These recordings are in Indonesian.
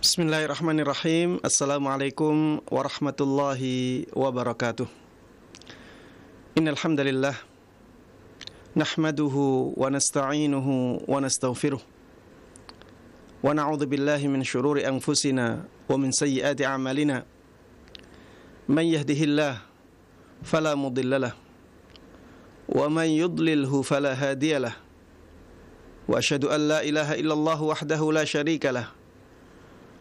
Bismillahirrahmanirrahim. Assalamualaikum warahmatullahi wabarakatuh. Innal hamdalillah nahmaduhu wa nasta'inuhu wa nastaghfiruh. Wa na'udzu billahi min shururi anfusina wa min sayyiati a'malina. Man yahdihillah fala mudilla lah. Wa man yudlilhu fala hadiya lah. Wa ashhadu an la ilaha illallah wahdahu la sharika lah.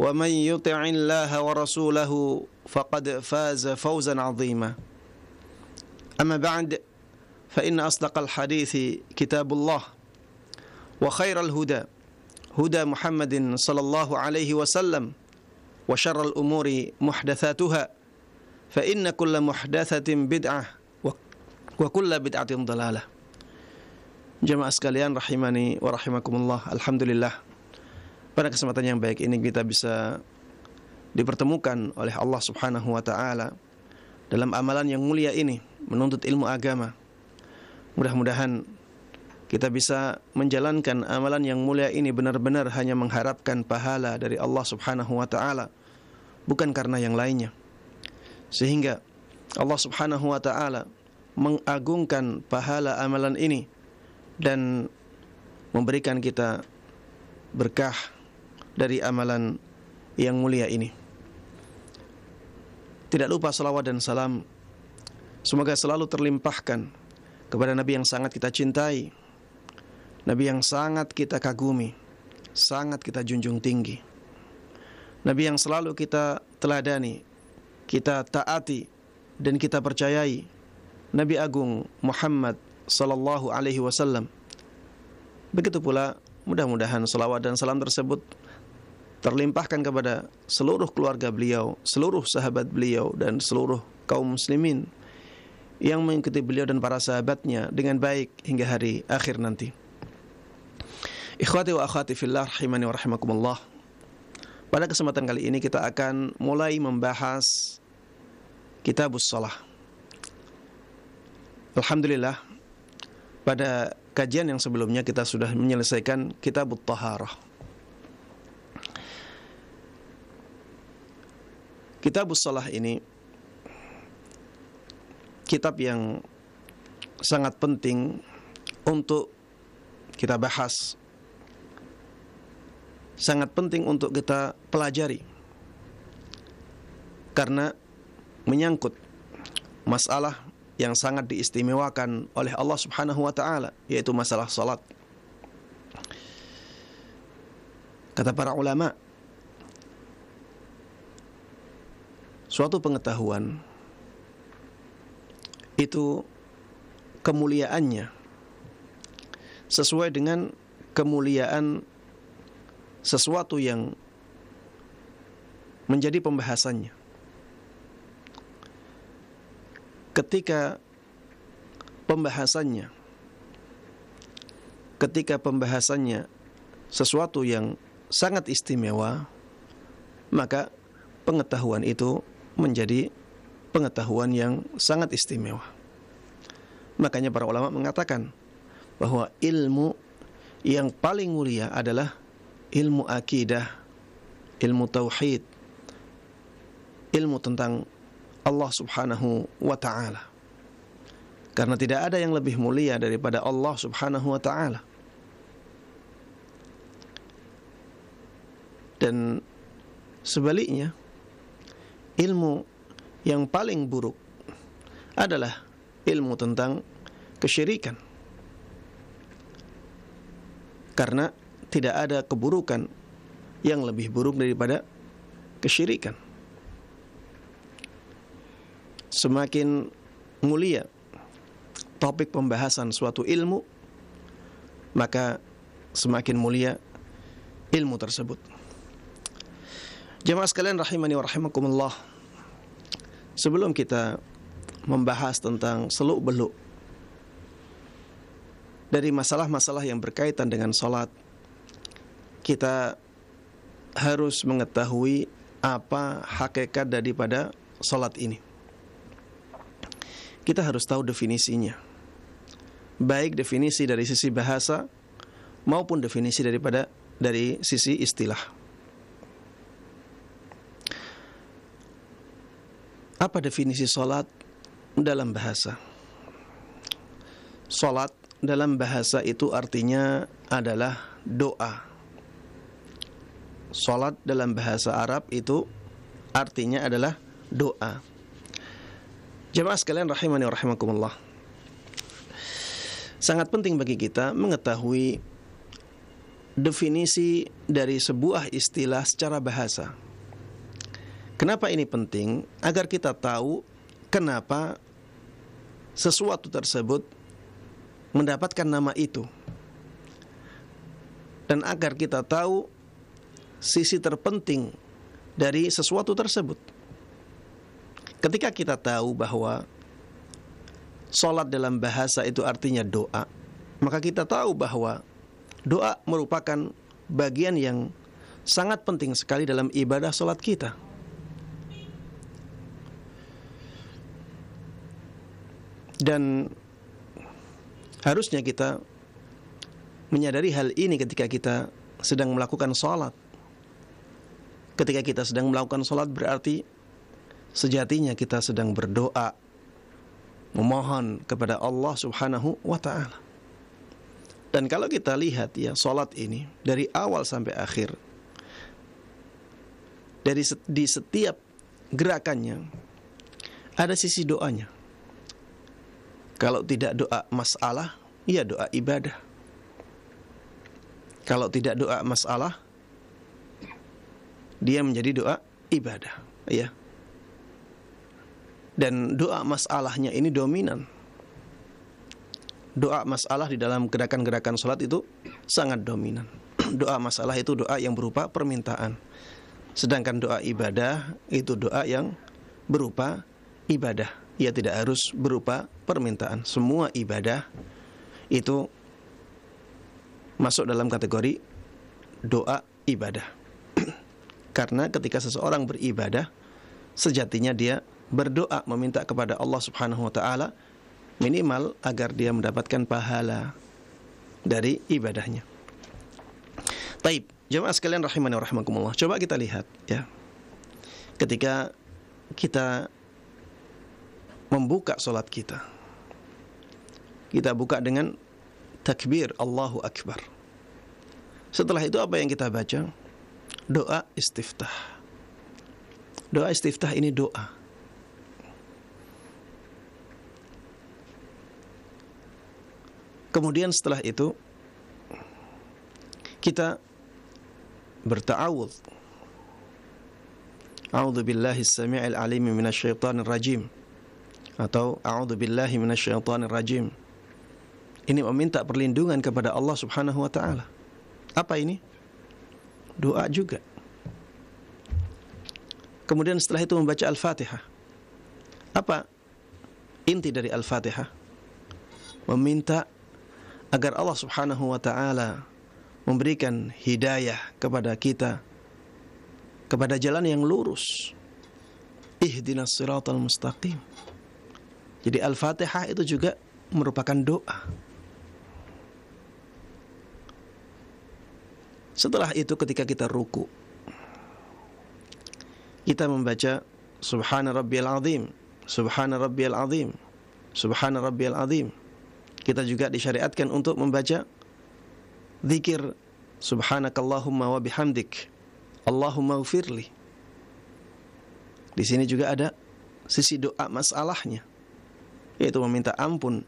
ومن يطع الله ورسوله فقد فاز فوزا عظيما أما بعد فإن أصدق الحديث كتاب الله وخير الهدى هدى محمد صلى الله عليه وسلم وشر الأمور محدثاتها فإن كل محدثة بدعة وكل بدعة ضلالة Jemaah sekalian rahimani wa rahimakumullah. Alhamdulillah. pada kesempatan yang baik ini kita bisa dipertemukan oleh Allah Subhanahu wa taala dalam amalan yang mulia ini menuntut ilmu agama. Mudah-mudahan kita bisa menjalankan amalan yang mulia ini benar-benar hanya mengharapkan pahala dari Allah Subhanahu wa taala bukan karena yang lainnya. Sehingga Allah Subhanahu wa taala mengagungkan pahala amalan ini dan memberikan kita berkah dari amalan yang mulia ini. Tidak lupa salawat dan salam semoga selalu terlimpahkan kepada Nabi yang sangat kita cintai, Nabi yang sangat kita kagumi, sangat kita junjung tinggi. Nabi yang selalu kita teladani, kita taati dan kita percayai. Nabi Agung Muhammad sallallahu alaihi wasallam. Begitu pula mudah-mudahan selawat dan salam tersebut terlimpahkan kepada seluruh keluarga beliau, seluruh sahabat beliau dan seluruh kaum muslimin yang mengikuti beliau dan para sahabatnya dengan baik hingga hari akhir nanti. Ikhwati wa akhwati fillah rahimani wa rahimakumullah. Pada kesempatan kali ini kita akan mulai membahas kitabus shalah. Alhamdulillah pada kajian yang sebelumnya kita sudah menyelesaikan kitabut taharah Kitab Shalah ini kitab yang sangat penting untuk kita bahas sangat penting untuk kita pelajari karena menyangkut masalah yang sangat diistimewakan oleh Allah Subhanahu wa taala yaitu masalah salat kata para ulama suatu pengetahuan itu kemuliaannya sesuai dengan kemuliaan sesuatu yang menjadi pembahasannya. Ketika pembahasannya ketika pembahasannya sesuatu yang sangat istimewa maka pengetahuan itu menjadi pengetahuan yang sangat istimewa. Makanya para ulama mengatakan bahwa ilmu yang paling mulia adalah ilmu akidah, ilmu tauhid, ilmu tentang Allah Subhanahu wa taala. Karena tidak ada yang lebih mulia daripada Allah Subhanahu wa taala. Dan sebaliknya ilmu yang paling buruk adalah ilmu tentang kesyirikan. Karena tidak ada keburukan yang lebih buruk daripada kesyirikan. Semakin mulia topik pembahasan suatu ilmu, maka semakin mulia ilmu tersebut. Jemaah sekalian rahimani wa rahimakumullah. Sebelum kita membahas tentang seluk-beluk dari masalah-masalah yang berkaitan dengan salat, kita harus mengetahui apa hakikat daripada salat ini. Kita harus tahu definisinya. Baik definisi dari sisi bahasa maupun definisi daripada dari sisi istilah. Apa definisi salat dalam bahasa? Salat dalam bahasa itu artinya adalah doa. Salat dalam bahasa Arab itu artinya adalah doa. Jemaah sekalian rahimani wa rahimakumullah. Sangat penting bagi kita mengetahui definisi dari sebuah istilah secara bahasa Kenapa ini penting? Agar kita tahu kenapa sesuatu tersebut mendapatkan nama itu. Dan agar kita tahu sisi terpenting dari sesuatu tersebut. Ketika kita tahu bahwa sholat dalam bahasa itu artinya doa, maka kita tahu bahwa doa merupakan bagian yang sangat penting sekali dalam ibadah sholat kita. Dan harusnya kita menyadari hal ini ketika kita sedang melakukan sholat. Ketika kita sedang melakukan sholat berarti sejatinya kita sedang berdoa, memohon kepada Allah subhanahu wa ta'ala. Dan kalau kita lihat ya sholat ini dari awal sampai akhir, dari di setiap gerakannya ada sisi doanya. Kalau tidak doa masalah, ya doa ibadah. Kalau tidak doa masalah, dia menjadi doa ibadah, ya. Dan doa masalahnya ini dominan. Doa masalah di dalam gerakan-gerakan sholat itu sangat dominan. Doa masalah itu doa yang berupa permintaan. Sedangkan doa ibadah itu doa yang berupa ibadah ia tidak harus berupa permintaan. Semua ibadah itu masuk dalam kategori doa ibadah. Karena ketika seseorang beribadah, sejatinya dia berdoa meminta kepada Allah Subhanahu wa taala minimal agar dia mendapatkan pahala dari ibadahnya. Taib, jemaah sekalian rahimani wa rahmakumullah. Coba kita lihat ya. Ketika kita membuka solat kita. Kita buka dengan takbir Allahu Akbar. Setelah itu apa yang kita baca? Doa istiftah. Doa istiftah ini doa. Kemudian setelah itu kita berta'awudz. A'udzu billahi as-sami'il 'alim minasy rajim atau a'udzubillahi minasyaitonir rajim. Ini meminta perlindungan kepada Allah Subhanahu wa taala. Apa ini? Doa juga. Kemudian setelah itu membaca Al-Fatihah. Apa inti dari Al-Fatihah? Meminta agar Allah Subhanahu wa taala memberikan hidayah kepada kita kepada jalan yang lurus. Ihdinas siratal mustaqim jadi Al-Fatihah itu juga merupakan doa. Setelah itu ketika kita ruku kita membaca Subhana Rabbiyal Azim, Subhana Rabbiyal Azim, Subhana Rabbiyal Azim. Kita juga disyariatkan untuk membaca zikir Subhanakallahumma wa bihamdik. Allahumma ufirli. Di sini juga ada sisi doa masalahnya yaitu meminta ampun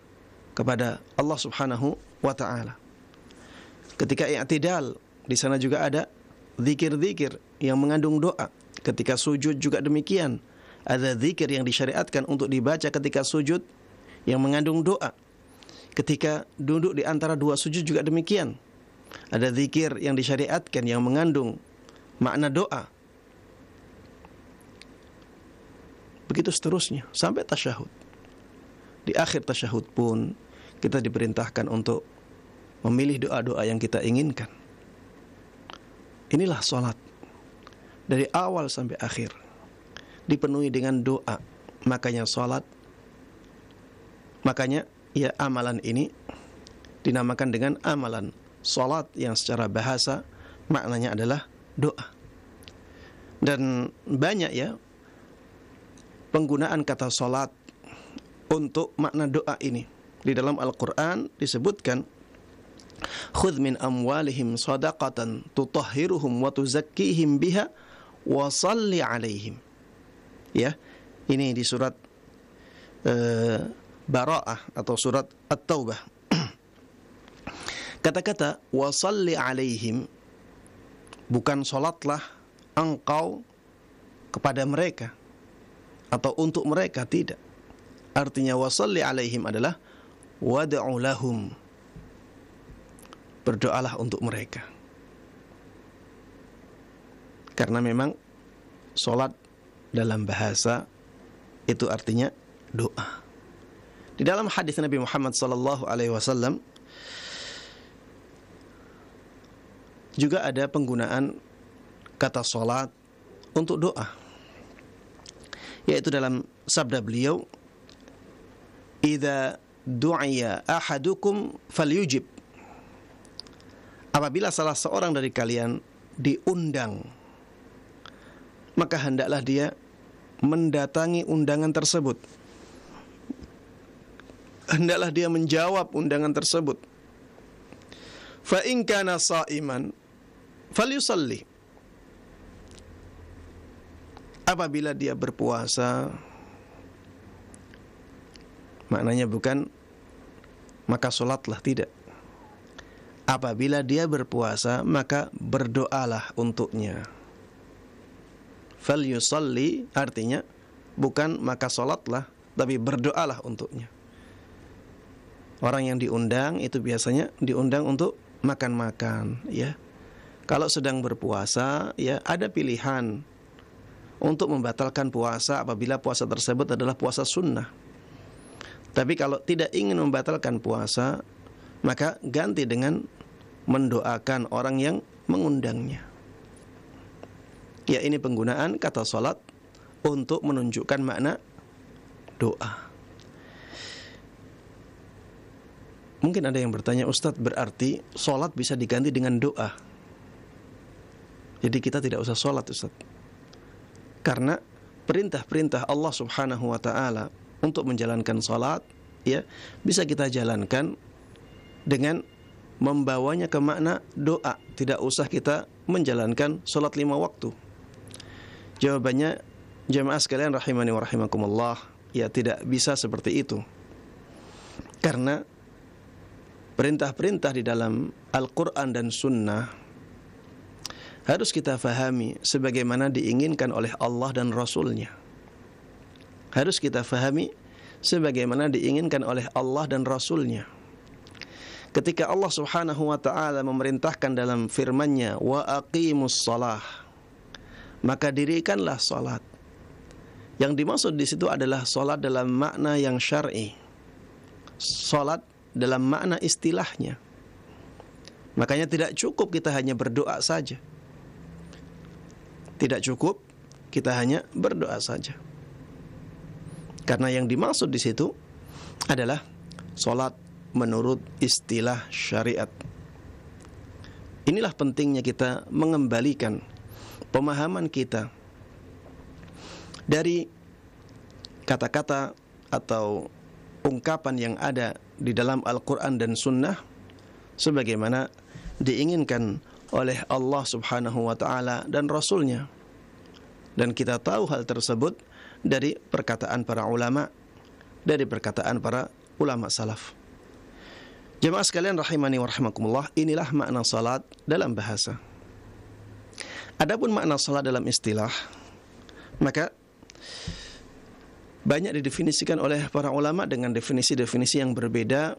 kepada Allah Subhanahu wa taala. Ketika i'tidal, di sana juga ada zikir-zikir yang mengandung doa. Ketika sujud juga demikian. Ada zikir yang disyariatkan untuk dibaca ketika sujud yang mengandung doa. Ketika duduk di antara dua sujud juga demikian. Ada zikir yang disyariatkan yang mengandung makna doa. Begitu seterusnya sampai tasyahud. Di akhir tasyahud pun kita diperintahkan untuk memilih doa-doa yang kita inginkan. Inilah sholat. Dari awal sampai akhir. Dipenuhi dengan doa. Makanya sholat. Makanya ya amalan ini dinamakan dengan amalan. Sholat yang secara bahasa maknanya adalah doa. Dan banyak ya penggunaan kata sholat untuk makna doa ini. Di dalam Al-Qur'an disebutkan Khudh min amwalihim sadaqatan tutahhiruhum wa tuzakkihim biha wa salli alaihim. Ya. Ini di surat uh, Bara'ah atau surat At-Taubah. Kata-kata wa salli alaihim bukan sholatlah engkau kepada mereka atau untuk mereka tidak Artinya wasalli alaihim adalah wad'u lahum. Berdoalah untuk mereka. Karena memang salat dalam bahasa itu artinya doa. Di dalam hadis Nabi Muhammad sallallahu alaihi wasallam juga ada penggunaan kata salat untuk doa. Yaitu dalam sabda beliau idza du'iya ahadukum falyujib. Apabila salah seorang dari kalian diundang, maka hendaklah dia mendatangi undangan tersebut. Hendaklah dia menjawab undangan tersebut. Fa in kana sa'iman falyusalli. Apabila dia berpuasa, Maknanya bukan maka sholatlah tidak. Apabila dia berpuasa maka berdoalah untuknya. Fal yusalli artinya bukan maka sholatlah tapi berdoalah untuknya. Orang yang diundang itu biasanya diundang untuk makan-makan ya. Kalau sedang berpuasa ya ada pilihan untuk membatalkan puasa apabila puasa tersebut adalah puasa sunnah. Tapi kalau tidak ingin membatalkan puasa, maka ganti dengan mendoakan orang yang mengundangnya. Ya ini penggunaan kata salat untuk menunjukkan makna doa. Mungkin ada yang bertanya, Ustadz berarti sholat bisa diganti dengan doa. Jadi kita tidak usah sholat Ustadz. Karena perintah-perintah Allah subhanahu wa ta'ala untuk menjalankan sholat, ya bisa kita jalankan dengan membawanya ke makna doa tidak usah kita menjalankan sholat lima waktu jawabannya jemaah sekalian rahimani wa rahimakumullah ya tidak bisa seperti itu karena perintah-perintah di dalam Al-Quran dan Sunnah harus kita fahami sebagaimana diinginkan oleh Allah dan Rasulnya harus kita fahami sebagaimana diinginkan oleh Allah dan Rasulnya. Ketika Allah Subhanahu wa taala memerintahkan dalam firman-Nya wa aqimus shalah maka dirikanlah salat. Yang dimaksud di situ adalah salat dalam makna yang syar'i. Salat dalam makna istilahnya. Makanya tidak cukup kita hanya berdoa saja. Tidak cukup kita hanya berdoa saja. Karena yang dimaksud di situ adalah solat menurut istilah syariat. Inilah pentingnya kita mengembalikan pemahaman kita dari kata-kata atau ungkapan yang ada di dalam Al-Quran dan Sunnah sebagaimana diinginkan oleh Allah Subhanahu wa taala dan rasulnya. Dan kita tahu hal tersebut dari perkataan para ulama dari perkataan para ulama salaf. Jemaah sekalian rahimani wa inilah makna salat dalam bahasa. Adapun makna salat dalam istilah, maka banyak didefinisikan oleh para ulama dengan definisi-definisi yang berbeda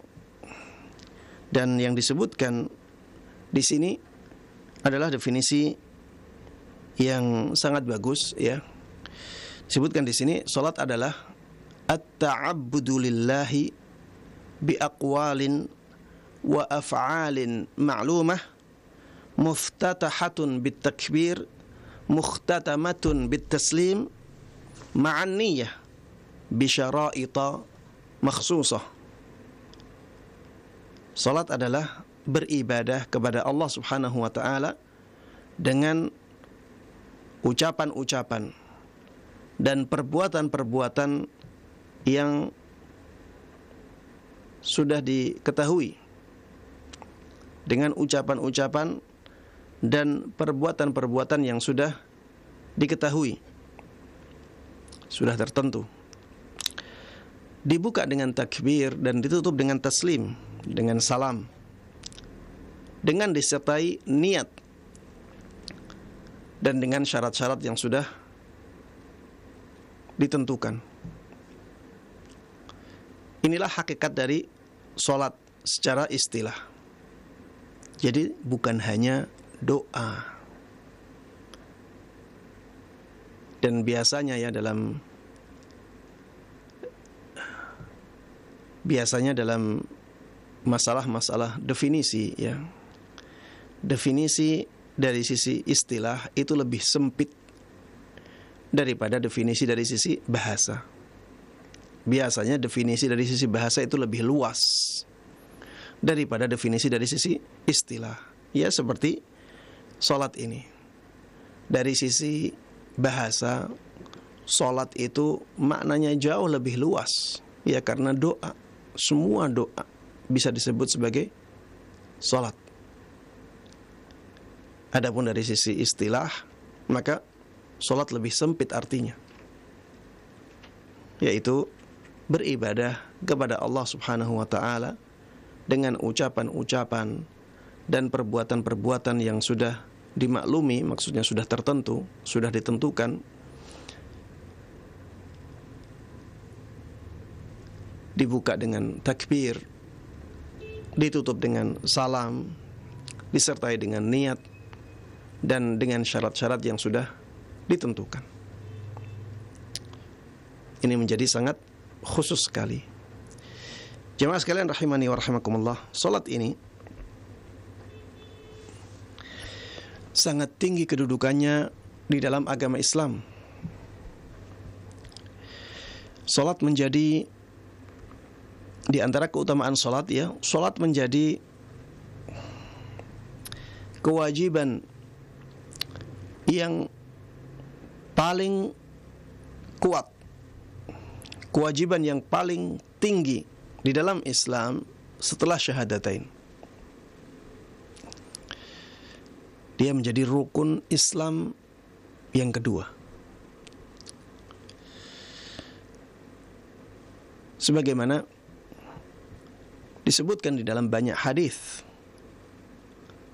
dan yang disebutkan di sini adalah definisi yang sangat bagus ya sebutkan di sini salat adalah at-ta'abbudu lillahi bi aqwalin wa af'alin ma'lumah muftatahatun bit takbir mukhtatamatun bit taslim ma'an niyyah bi syara'ita makhsusah salat adalah beribadah kepada Allah Subhanahu wa taala dengan ucapan-ucapan dan perbuatan-perbuatan yang sudah diketahui dengan ucapan-ucapan dan perbuatan-perbuatan yang sudah diketahui sudah tertentu dibuka dengan takbir dan ditutup dengan taslim dengan salam dengan disertai niat dan dengan syarat-syarat yang sudah ditentukan. Inilah hakikat dari sholat secara istilah. Jadi bukan hanya doa. Dan biasanya ya dalam biasanya dalam masalah-masalah definisi ya. Definisi dari sisi istilah itu lebih sempit daripada definisi dari sisi bahasa. Biasanya definisi dari sisi bahasa itu lebih luas daripada definisi dari sisi istilah. Ya seperti sholat ini. Dari sisi bahasa, sholat itu maknanya jauh lebih luas. Ya karena doa, semua doa bisa disebut sebagai sholat. Adapun dari sisi istilah, maka sholat lebih sempit artinya. Yaitu beribadah kepada Allah Subhanahu wa taala dengan ucapan-ucapan dan perbuatan-perbuatan yang sudah dimaklumi, maksudnya sudah tertentu, sudah ditentukan dibuka dengan takbir, ditutup dengan salam, disertai dengan niat dan dengan syarat-syarat yang sudah ditentukan. Ini menjadi sangat khusus sekali. Jemaah sekalian rahimani wa rahimakumullah, salat ini sangat tinggi kedudukannya di dalam agama Islam. Salat menjadi di antara keutamaan salat ya, salat menjadi kewajiban yang paling kuat, kewajiban yang paling tinggi di dalam Islam setelah syahadatain. Dia menjadi rukun Islam yang kedua. Sebagaimana disebutkan di dalam banyak hadis.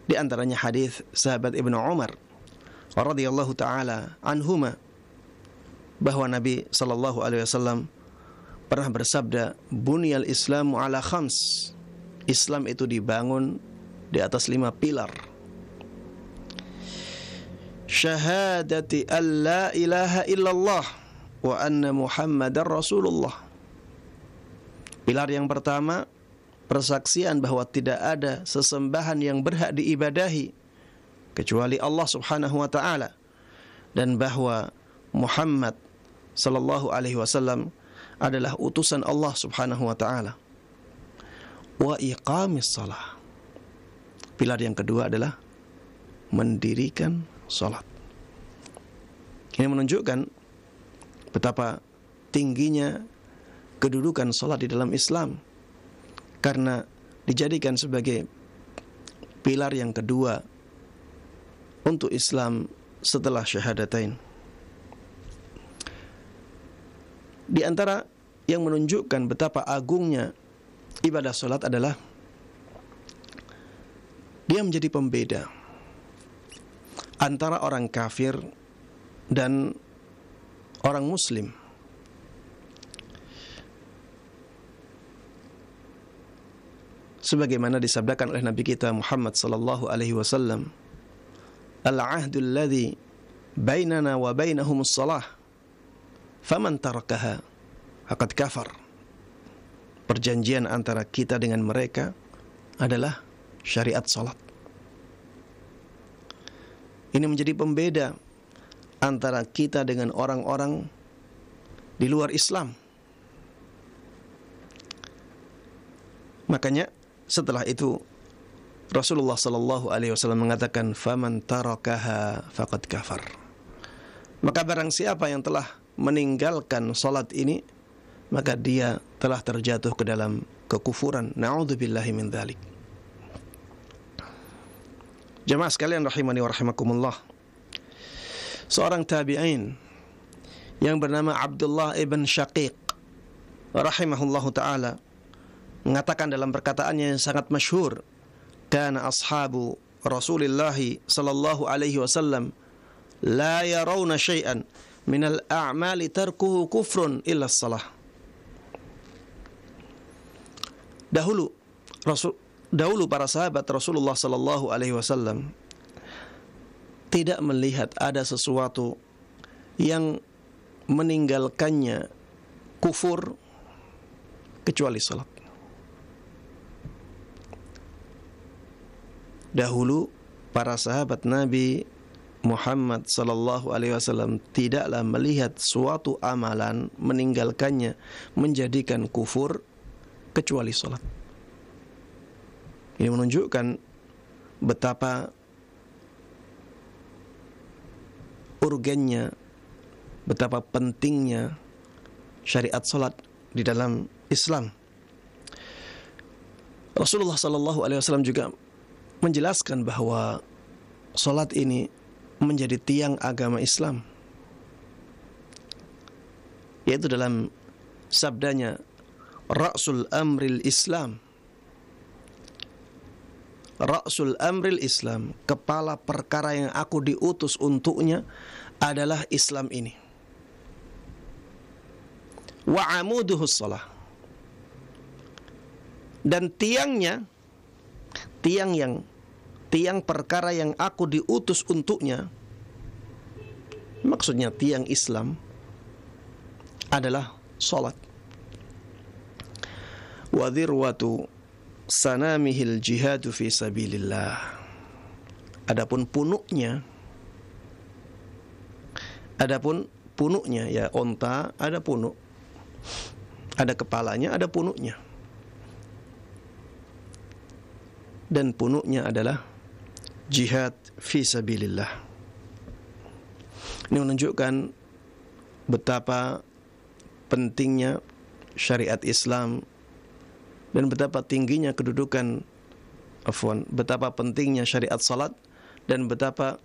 Di antaranya hadis sahabat Ibnu Umar radhiyallahu taala anhuma bahwa Nabi sallallahu alaihi wasallam pernah bersabda bunyal islamu ala khams Islam itu dibangun di atas lima pilar syahadati alla ilaha illallah wa anna muhammadar rasulullah pilar yang pertama persaksian bahwa tidak ada sesembahan yang berhak diibadahi kecuali Allah Subhanahu wa taala dan bahwa Muhammad sallallahu alaihi wasallam adalah utusan Allah Subhanahu wa taala. Wa iqamis salah. Pilar yang kedua adalah mendirikan salat. Ini menunjukkan betapa tingginya kedudukan salat di dalam Islam karena dijadikan sebagai pilar yang kedua untuk Islam setelah syahadatain. Di antara yang menunjukkan betapa agungnya ibadah solat adalah dia menjadi pembeda antara orang kafir dan orang muslim. Sebagaimana disabdakan oleh Nabi kita Muhammad sallallahu alaihi wasallam, العهد الذي بيننا وبينهم الصلاة فمن تركها فقد كفر. perjanjian antara kita dengan mereka adalah syariat salat ini menjadi pembeda antara kita dengan orang-orang di luar Islam. Makanya setelah itu Rasulullah Shallallahu Alaihi Wasallam mengatakan, "Faman tarakaha fakat kafar." Maka barang siapa yang telah meninggalkan salat ini, maka dia telah terjatuh ke dalam kekufuran. Nauzubillahi min Jemaah sekalian rahimani wa rahimakumullah. Seorang tabi'in yang bernama Abdullah ibn Syaqiq rahimahullahu taala mengatakan dalam perkataannya yang sangat masyhur رسول الله صلى الله عليه وسلم لا يرون شيئا من الأعمال تركه كفر إلا الصلاة Dahulu Rasul dahulu para sahabat Rasulullah sallallahu alaihi wasallam tidak melihat ada sesuatu yang meninggalkannya kufur kecuali salat. dahulu para sahabat Nabi Muhammad sallallahu alaihi wasallam tidaklah melihat suatu amalan meninggalkannya menjadikan kufur kecuali salat. Ini menunjukkan betapa urgennya betapa pentingnya syariat salat di dalam Islam. Rasulullah sallallahu alaihi wasallam juga menjelaskan bahwa sholat ini menjadi tiang agama Islam yaitu dalam sabdanya Rasul Amril Islam Rasul Amril Islam kepala perkara yang aku diutus untuknya adalah Islam ini wa amuduhus dan tiangnya tiang yang tiang perkara yang aku diutus untuknya maksudnya tiang Islam adalah salat wa dhirwatu sanamihil jihadu fi sabilillah adapun punuknya adapun punuknya ya onta ada punuk ada kepalanya ada punuknya dan punuknya adalah jihad fi sabilillah. Ini menunjukkan betapa pentingnya syariat Islam dan betapa tingginya kedudukan afwan, betapa pentingnya syariat salat dan betapa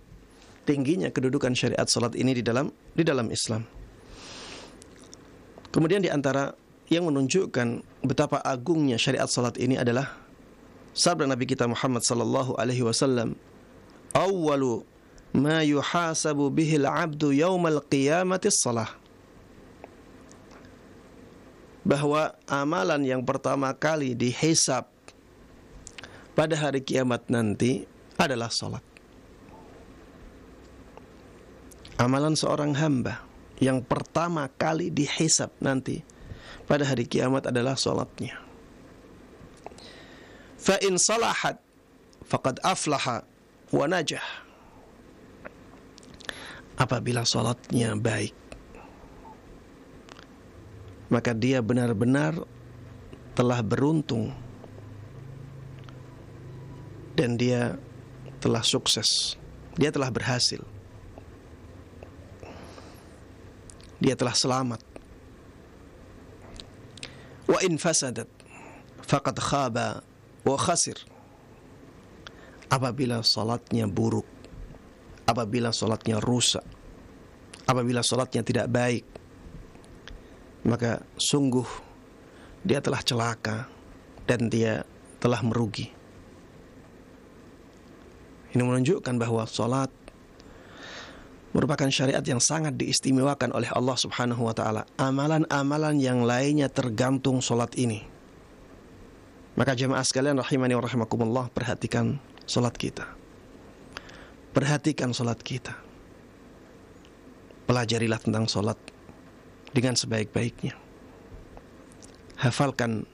tingginya kedudukan syariat salat ini di dalam di dalam Islam. Kemudian di antara yang menunjukkan betapa agungnya syariat salat ini adalah Sabda Nabi kita Muhammad sallallahu alaihi wasallam, "Awwalu ma yuhasabu bihi al-'abdu yaumal qiyamati shalah." Bahwa amalan yang pertama kali dihisab pada hari kiamat nanti adalah salat. Amalan seorang hamba yang pertama kali dihisab nanti pada hari kiamat adalah salatnya. فإن صلحت salahat faqad aflaha wa najah apabila salatnya baik maka dia benar-benar telah beruntung dan dia telah sukses dia telah berhasil dia telah selamat wa in fasadat faqad khaba wa khasir apabila salatnya buruk apabila salatnya rusak apabila salatnya tidak baik maka sungguh dia telah celaka dan dia telah merugi ini menunjukkan bahwa salat merupakan syariat yang sangat diistimewakan oleh Allah Subhanahu wa taala. Amalan-amalan yang lainnya tergantung salat ini. Maka jemaah sekalian rahimani wa rahimakumullah perhatikan salat kita. Perhatikan salat kita. Pelajarilah tentang salat dengan sebaik-baiknya. Hafalkan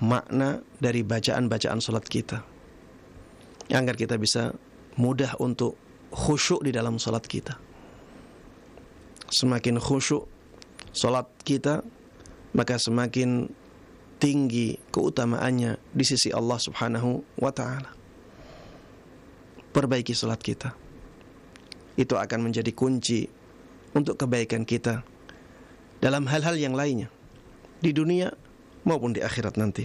makna dari bacaan-bacaan salat kita. Agar kita bisa mudah untuk khusyuk di dalam salat kita. Semakin khusyuk salat kita, maka semakin tinggi keutamaannya di sisi Allah Subhanahu wa taala. Perbaiki salat kita. Itu akan menjadi kunci untuk kebaikan kita dalam hal-hal yang lainnya di dunia maupun di akhirat nanti.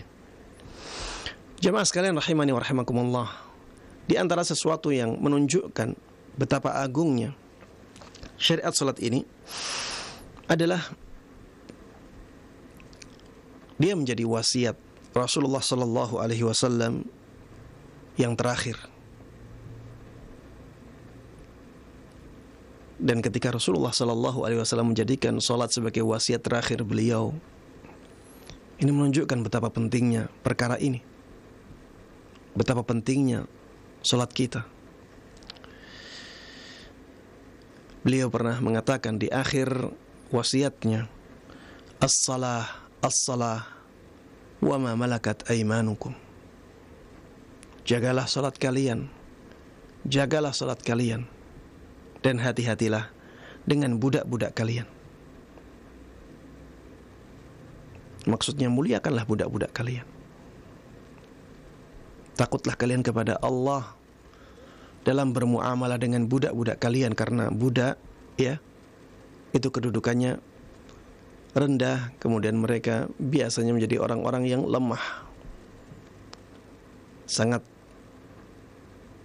Jemaah sekalian rahimani wa rahimakumullah. Di antara sesuatu yang menunjukkan betapa agungnya syariat salat ini adalah dia menjadi wasiat Rasulullah Shallallahu Alaihi Wasallam yang terakhir. Dan ketika Rasulullah Shallallahu Alaihi Wasallam menjadikan sholat sebagai wasiat terakhir beliau, ini menunjukkan betapa pentingnya perkara ini, betapa pentingnya sholat kita. Beliau pernah mengatakan di akhir wasiatnya, as-salah as-salah wa ma malakat aimanukum. Jagalah salat kalian. Jagalah salat kalian. Dan hati-hatilah dengan budak-budak kalian. Maksudnya muliakanlah budak-budak kalian. Takutlah kalian kepada Allah dalam bermuamalah dengan budak-budak kalian karena budak ya itu kedudukannya rendah, kemudian mereka biasanya menjadi orang-orang yang lemah. Sangat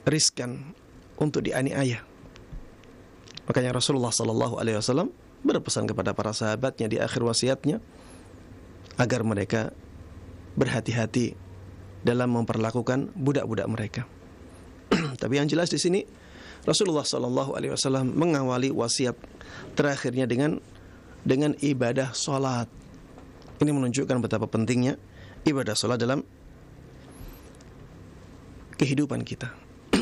riskan untuk dianiaya. Makanya Rasulullah Shallallahu alaihi wasallam berpesan kepada para sahabatnya di akhir wasiatnya agar mereka berhati-hati dalam memperlakukan budak-budak mereka. Tapi yang jelas di sini Rasulullah Shallallahu alaihi wasallam mengawali wasiat terakhirnya dengan dengan ibadah sholat. Ini menunjukkan betapa pentingnya ibadah sholat dalam kehidupan kita.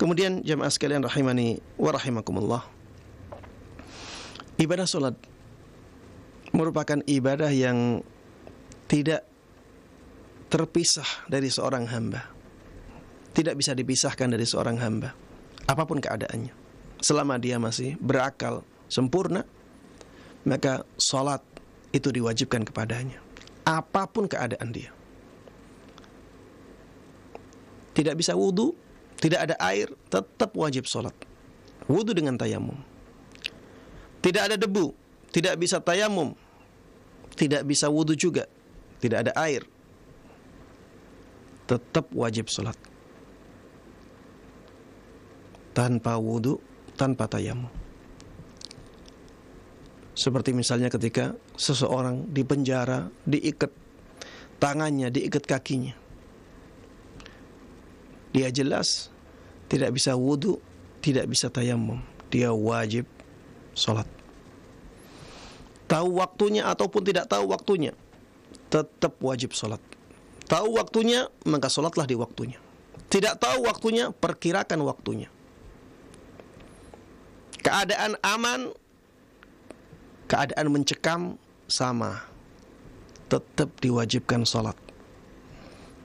Kemudian jamaah sekalian rahimani wa rahimakumullah. Ibadah sholat merupakan ibadah yang tidak terpisah dari seorang hamba. Tidak bisa dipisahkan dari seorang hamba. Apapun keadaannya. Selama dia masih berakal sempurna, maka sholat itu diwajibkan kepadanya apapun keadaan dia tidak bisa wudhu tidak ada air tetap wajib sholat. wudhu dengan tayamum tidak ada debu tidak bisa tayamum tidak bisa wudhu juga tidak ada air tetap wajib sholat. tanpa wudhu tanpa tayamum seperti misalnya ketika seseorang di penjara diikat tangannya, diikat kakinya. Dia jelas tidak bisa wudhu, tidak bisa tayamum. Dia wajib sholat. Tahu waktunya ataupun tidak tahu waktunya, tetap wajib sholat. Tahu waktunya, maka sholatlah di waktunya. Tidak tahu waktunya, perkirakan waktunya. Keadaan aman, keadaan mencekam sama tetap diwajibkan sholat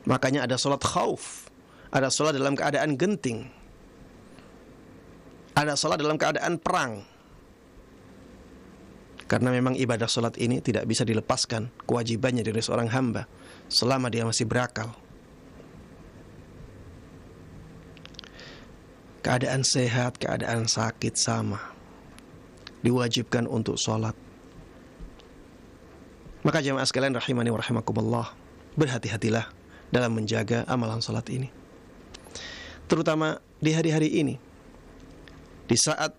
makanya ada sholat khauf ada sholat dalam keadaan genting ada sholat dalam keadaan perang karena memang ibadah sholat ini tidak bisa dilepaskan kewajibannya dari seorang hamba selama dia masih berakal keadaan sehat keadaan sakit sama diwajibkan untuk sholat. Maka jemaah sekalian rahimani wa rahimakumullah, berhati-hatilah dalam menjaga amalan sholat ini. Terutama di hari-hari ini, di saat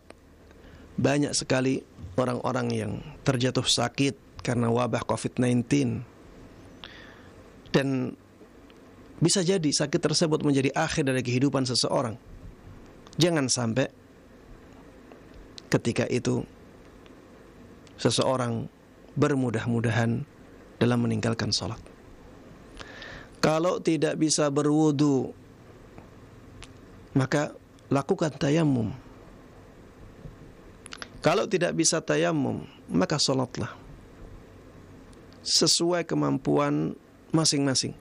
banyak sekali orang-orang yang terjatuh sakit karena wabah COVID-19 dan bisa jadi sakit tersebut menjadi akhir dari kehidupan seseorang. Jangan sampai ketika itu seseorang bermudah-mudahan dalam meninggalkan sholat. Kalau tidak bisa berwudu, maka lakukan tayamum. Kalau tidak bisa tayamum, maka sholatlah. Sesuai kemampuan masing-masing.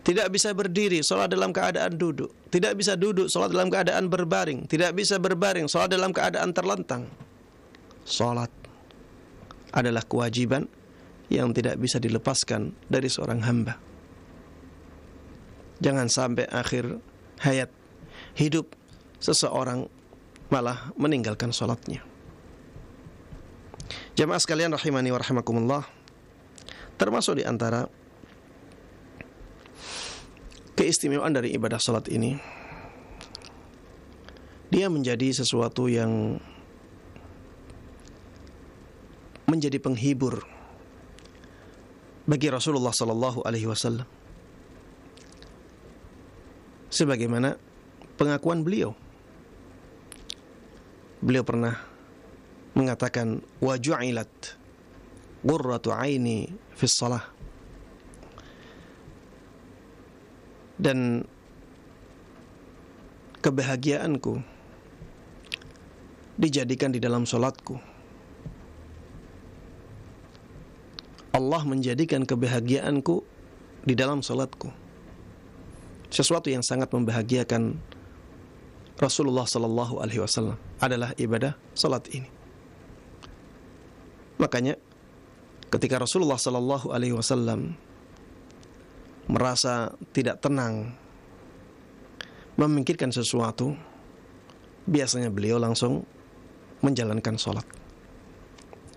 Tidak bisa berdiri, sholat dalam keadaan duduk. Tidak bisa duduk, sholat dalam keadaan berbaring. Tidak bisa berbaring, sholat dalam keadaan terlentang. Sholat adalah kewajiban yang tidak bisa dilepaskan dari seorang hamba. Jangan sampai akhir hayat hidup seseorang malah meninggalkan sholatnya. Jemaah sekalian rahimani wa rahimakumullah Termasuk di antara Keistimewaan dari ibadah sholat ini Dia menjadi sesuatu yang menjadi penghibur bagi Rasulullah sallallahu alaihi wasallam. Sebagaimana pengakuan beliau. Beliau pernah mengatakan wa ju'ilat qurratu aini fi salah Dan kebahagiaanku dijadikan di dalam salatku Allah menjadikan kebahagiaanku di dalam sholatku. Sesuatu yang sangat membahagiakan Rasulullah Sallallahu Alaihi Wasallam adalah ibadah sholat ini. Makanya ketika Rasulullah Sallallahu Alaihi Wasallam merasa tidak tenang, memikirkan sesuatu, biasanya beliau langsung menjalankan sholat.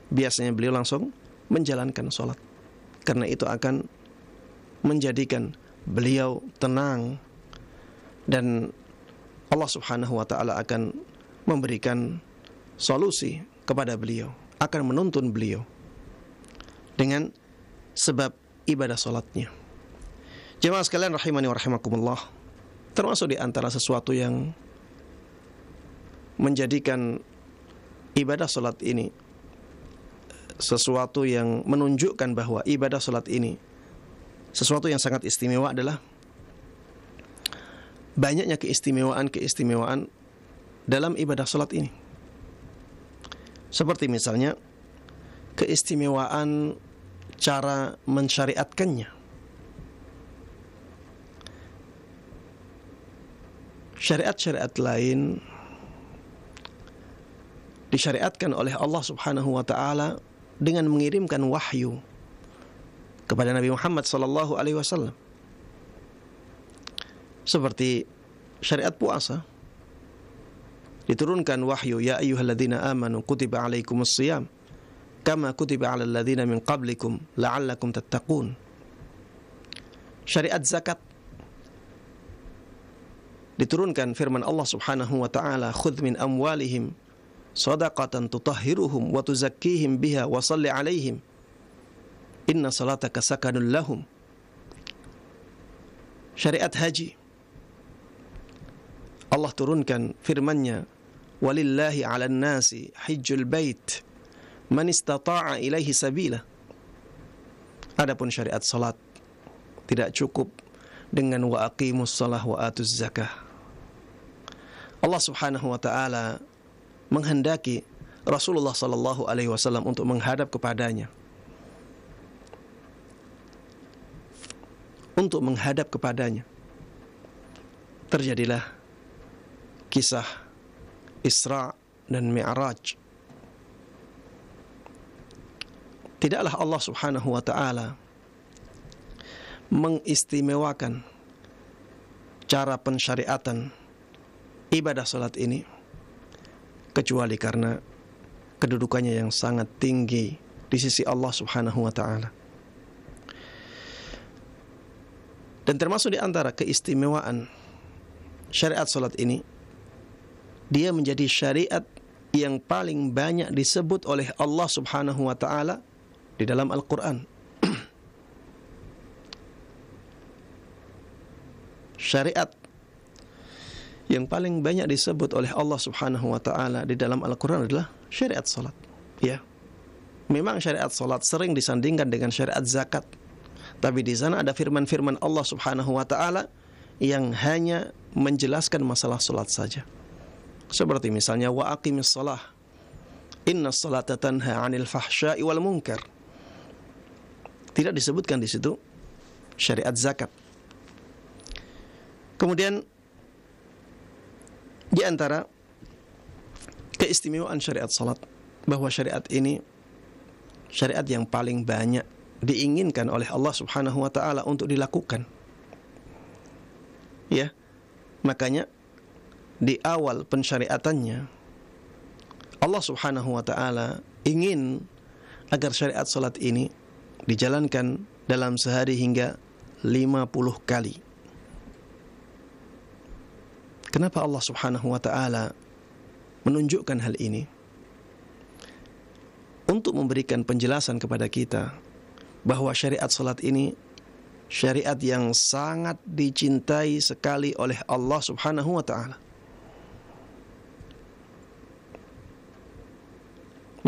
Biasanya beliau langsung menjalankan sholat karena itu akan menjadikan beliau tenang dan Allah Subhanahu wa taala akan memberikan solusi kepada beliau, akan menuntun beliau dengan sebab ibadah sholatnya Jemaah sekalian rahimani wa rahimakumullah. Termasuk di antara sesuatu yang menjadikan ibadah sholat ini sesuatu yang menunjukkan bahwa ibadah sholat ini sesuatu yang sangat istimewa adalah banyaknya keistimewaan-keistimewaan dalam ibadah sholat ini. Seperti misalnya keistimewaan cara mensyariatkannya. Syariat-syariat lain disyariatkan oleh Allah Subhanahu wa taala dengan mengirimkan wahyu kepada Nabi Muhammad sallallahu alaihi wasallam. Seperti syariat puasa diturunkan wahyu ya ayyuhalladzina amanu kutiba alaikumus siyam kama kutiba alal ladzina min qablikum la'allakum tattaqun. Syariat zakat diturunkan firman Allah Subhanahu wa taala khudh min amwalihim sadaqatan tutahhiruhum wa tuzakkihim biha wa salli alaihim inna salataka sakanul lahum syariat haji Allah turunkan firman-Nya walillahi 'alan nasi hajjul bait man istata'a ilaihi sabila adapun syariat salat tidak cukup dengan wa aqimus salah wa atuz zakah Allah Subhanahu wa taala menghendaki Rasulullah Sallallahu Alaihi Wasallam untuk menghadap kepadanya, untuk menghadap kepadanya. Terjadilah kisah Isra dan Mi'raj. Tidaklah Allah Subhanahu wa taala mengistimewakan cara pensyariatan ibadah salat ini kecuali karena kedudukannya yang sangat tinggi di sisi Allah Subhanahu wa taala. Dan termasuk di antara keistimewaan syariat salat ini dia menjadi syariat yang paling banyak disebut oleh Allah Subhanahu wa taala di dalam Al-Qur'an. syariat yang paling banyak disebut oleh Allah Subhanahu wa taala di dalam Al-Qur'an adalah syariat salat. Ya. Memang syariat salat sering disandingkan dengan syariat zakat. Tapi di sana ada firman-firman Allah Subhanahu wa taala yang hanya menjelaskan masalah salat saja. Seperti misalnya wa aqimis salah. Inna salata tanha 'anil fahsya'i wal munkar. Tidak disebutkan di situ syariat zakat. Kemudian di antara keistimewaan syariat salat bahwa syariat ini syariat yang paling banyak diinginkan oleh Allah Subhanahu wa taala untuk dilakukan. Ya. Makanya di awal pensyariatannya Allah Subhanahu wa taala ingin agar syariat salat ini dijalankan dalam sehari hingga 50 kali. Kenapa Allah Subhanahu wa taala menunjukkan hal ini? Untuk memberikan penjelasan kepada kita bahwa syariat salat ini syariat yang sangat dicintai sekali oleh Allah Subhanahu wa taala.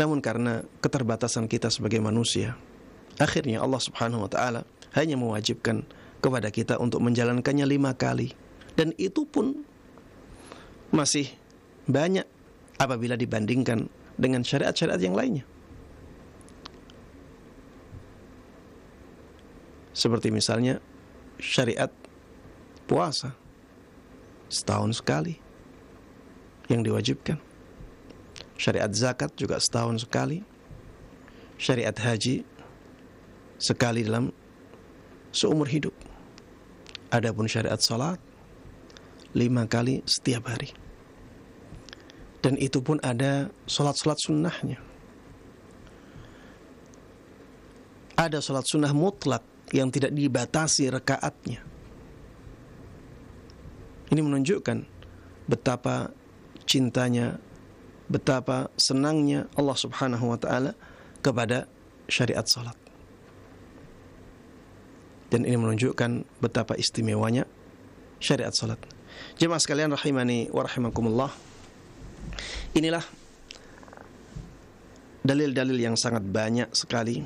Namun karena keterbatasan kita sebagai manusia, akhirnya Allah Subhanahu wa taala hanya mewajibkan kepada kita untuk menjalankannya lima kali. Dan itu pun masih banyak apabila dibandingkan dengan syariat-syariat yang lainnya. Seperti misalnya syariat puasa setahun sekali yang diwajibkan. Syariat zakat juga setahun sekali. Syariat haji sekali dalam seumur hidup. Adapun syariat salat lima kali setiap hari. Dan itu pun ada sholat-sholat sunnahnya. Ada sholat sunnah mutlak yang tidak dibatasi rekaatnya. Ini menunjukkan betapa cintanya, betapa senangnya Allah Subhanahu wa taala kepada syariat sholat Dan ini menunjukkan betapa istimewanya syariat sholatnya. Jemaah sekalian rahimani wa rahimakumullah. Inilah dalil-dalil yang sangat banyak sekali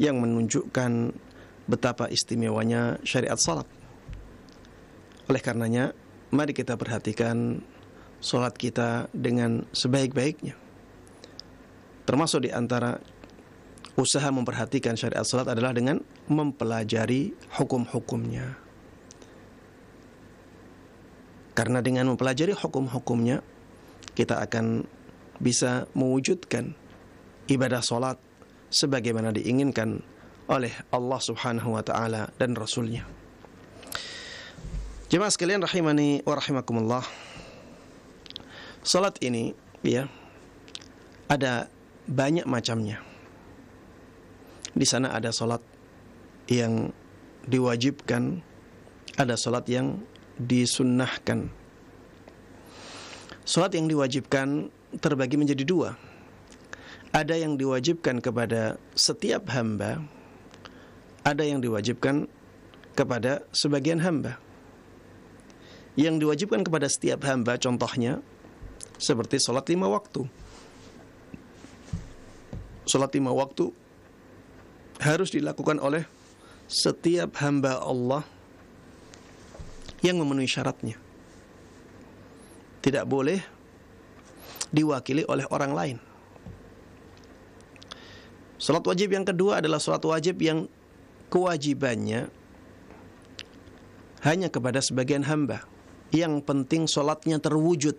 yang menunjukkan betapa istimewanya syariat salat. Oleh karenanya, mari kita perhatikan salat kita dengan sebaik-baiknya. Termasuk di antara usaha memperhatikan syariat salat adalah dengan mempelajari hukum-hukumnya karena dengan mempelajari hukum-hukumnya, kita akan bisa mewujudkan ibadah solat sebagaimana diinginkan oleh Allah Subhanahu wa taala dan rasulnya. Jemaah sekalian rahimani wa rahimakumullah. Salat ini ya ada banyak macamnya. Di sana ada salat yang diwajibkan, ada salat yang disunnahkan. Sholat yang diwajibkan terbagi menjadi dua. Ada yang diwajibkan kepada setiap hamba, ada yang diwajibkan kepada sebagian hamba. Yang diwajibkan kepada setiap hamba contohnya seperti sholat lima waktu. Sholat lima waktu harus dilakukan oleh setiap hamba Allah yang memenuhi syaratnya. Tidak boleh diwakili oleh orang lain. Salat wajib yang kedua adalah salat wajib yang kewajibannya hanya kepada sebagian hamba. Yang penting salatnya terwujud.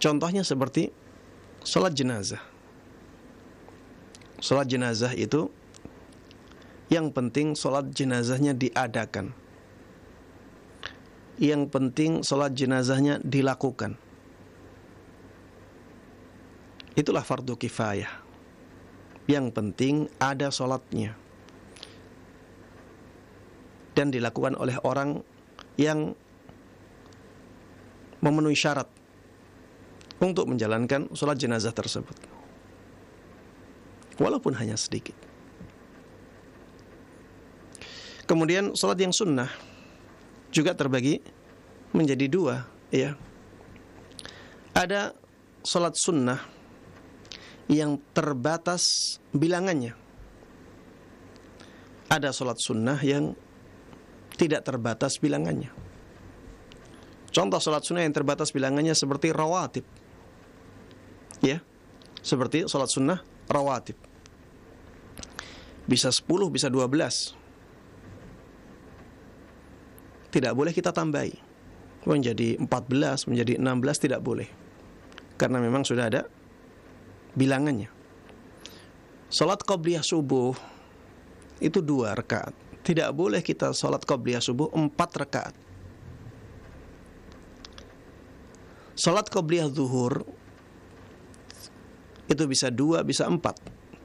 Contohnya seperti salat jenazah. Salat jenazah itu yang penting sholat jenazahnya diadakan. Yang penting sholat jenazahnya dilakukan. Itulah fardu kifayah. Yang penting ada sholatnya. Dan dilakukan oleh orang yang memenuhi syarat untuk menjalankan sholat jenazah tersebut. Walaupun hanya sedikit. Kemudian sholat yang sunnah juga terbagi menjadi dua, ya. Ada sholat sunnah yang terbatas bilangannya. Ada sholat sunnah yang tidak terbatas bilangannya. Contoh sholat sunnah yang terbatas bilangannya seperti rawatib. Ya, seperti sholat sunnah rawatib. Bisa 10, bisa 12 tidak boleh kita tambahi menjadi 14 menjadi 16 tidak boleh karena memang sudah ada bilangannya salat qobliyah subuh itu dua rakaat tidak boleh kita salat qobliyah subuh empat rakaat salat qobliyah zuhur itu bisa dua bisa empat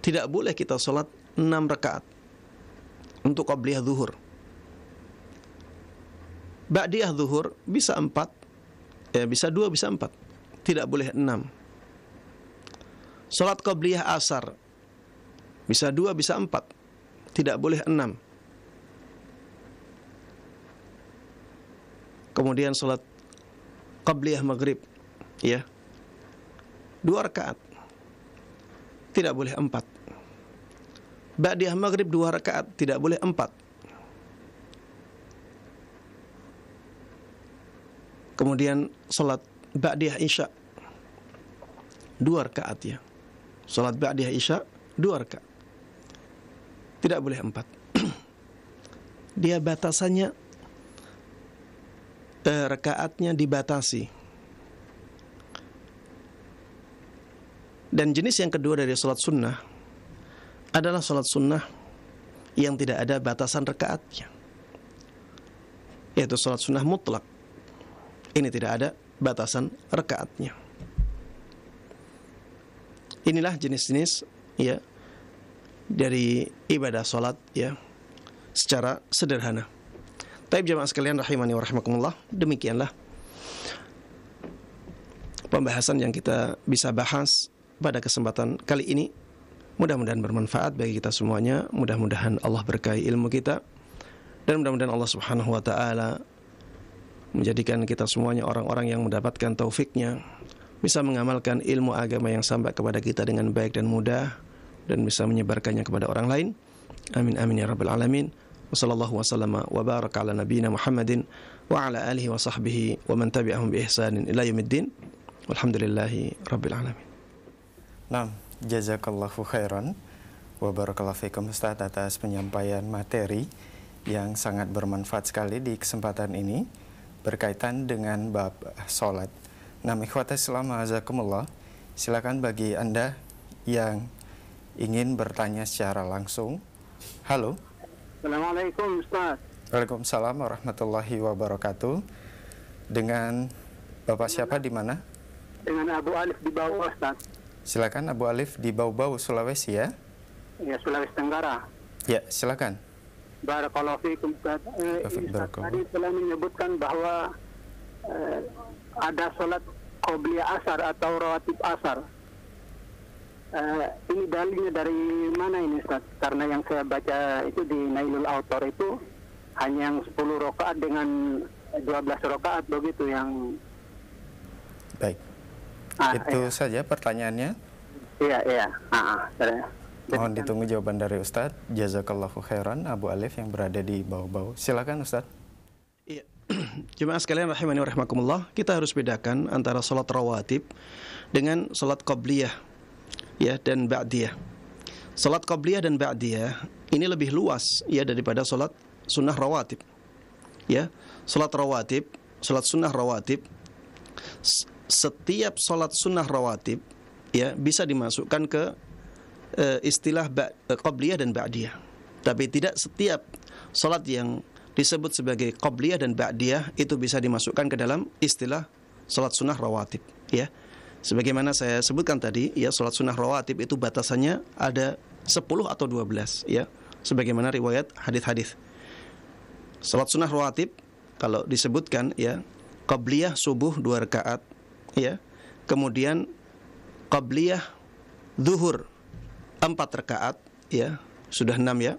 tidak boleh kita salat enam rakaat untuk qabliyah zuhur Ba'diyah zuhur bisa empat, ya bisa dua, bisa empat. Tidak boleh enam. Sholat qabliyah asar bisa dua, bisa empat. Tidak boleh enam. Kemudian sholat qabliyah maghrib, ya. Dua rakaat. Tidak boleh empat. Ba'diyah maghrib dua rakaat, tidak boleh empat Kemudian sholat Ba'diyah Isya dua rakaat ya. sholat Ba'diyah Isya dua rakaat. Tidak boleh empat. Dia batasannya eh, rekaatnya dibatasi. Dan jenis yang kedua dari sholat sunnah adalah sholat sunnah yang tidak ada batasan rakaatnya Yaitu sholat sunnah mutlak. Ini tidak ada batasan rekaatnya. Inilah jenis-jenis ya dari ibadah salat ya secara sederhana. Taib jamaah sekalian rahimani wa rahimakumullah, demikianlah pembahasan yang kita bisa bahas pada kesempatan kali ini. Mudah-mudahan bermanfaat bagi kita semuanya, mudah-mudahan Allah berkahi ilmu kita dan mudah-mudahan Allah Subhanahu wa taala menjadikan kita semuanya orang-orang yang mendapatkan taufiknya bisa mengamalkan ilmu agama yang sampai kepada kita dengan baik dan mudah dan bisa menyebarkannya kepada orang lain amin amin ya rabbal alamin wasallallahu wasallam wa baraka ala nabiyyina muhammadin wa ala alihi wa sahbihi wa man tabi'ahum bi ihsanin ila yaumiddin walhamdulillahi rabbil alamin nah jazakallahu khairan wa barakallahu fikum Ustaz atas penyampaian materi yang sangat bermanfaat sekali di kesempatan ini berkaitan dengan bab sholat. Nah, ikhwata selama azakumullah, silakan bagi Anda yang ingin bertanya secara langsung. Halo. Assalamualaikum Ustaz. Waalaikumsalam warahmatullahi wabarakatuh. Dengan Bapak dengan, siapa di mana? Dengan Abu Alif di bawah Ustaz. Silakan Abu Alif di Bau-Bau Sulawesi ya. Ya, Sulawesi Tenggara. Ya, silakan. Barakallahu fiikum. Eh, tadi telah menyebutkan bahwa eh, ada sholat qobliya asar atau rawatib asar. Eh, ini dalilnya dari mana ini Ustaz? Karena yang saya baca itu di Nailul Autor itu hanya yang 10 rakaat dengan 12 rakaat begitu yang Baik. Ah, itu iya. saja pertanyaannya. Iya, iya. Ah, ah, Mohon ditunggu jawaban dari Ustadz. Jazakallahu khairan Abu Alif yang berada di bawah-bawah. Silakan Ustadz. Iya. Jemaah sekalian rahimani wa kita harus bedakan antara salat rawatib dengan salat qabliyah ya dan ba'diyah. Salat qabliyah dan ba'diyah ini lebih luas ya daripada salat sunnah rawatib. Ya, salat rawatib, salat sunnah rawatib setiap salat sunnah rawatib ya bisa dimasukkan ke Eh, istilah ba, eh, qabliyah dan ba'diyah. Tapi tidak setiap salat yang disebut sebagai qabliyah dan ba'diyah itu bisa dimasukkan ke dalam istilah salat sunnah rawatib, ya. Sebagaimana saya sebutkan tadi, ya salat sunnah rawatib itu batasannya ada 10 atau 12, ya. Sebagaimana riwayat hadis-hadis. Salat sunnah rawatib kalau disebutkan ya qabliyah subuh dua rakaat ya kemudian qabliyah zuhur empat rakaat ya sudah enam ya